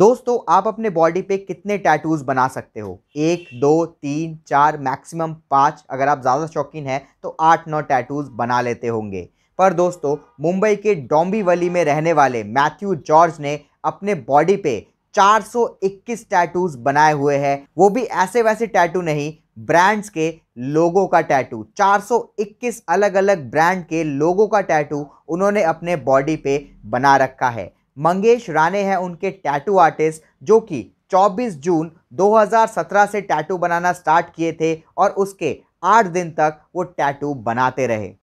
दोस्तों आप अपने बॉडी पे कितने टैटूज़ बना सकते हो एक दो तीन चार मैक्सिमम पाँच अगर आप ज़्यादा शौकीन हैं तो आठ नौ टैटूज़ बना लेते होंगे पर दोस्तों मुंबई के डोंबीवली में रहने वाले मैथ्यू जॉर्ज ने अपने बॉडी पे 421 टैटूज़ बनाए हुए हैं वो भी ऐसे वैसे टैटू नहीं ब्रांड्स के लोगों का टैटू 421 अलग अलग ब्रांड के लोगों का टैटू उन्होंने अपने बॉडी पे बना रखा है मंगेश राणे हैं उनके टैटू आर्टिस्ट जो कि 24 जून 2017 से टैटू बनाना स्टार्ट किए थे और उसके आठ दिन तक वो टैटू बनाते रहे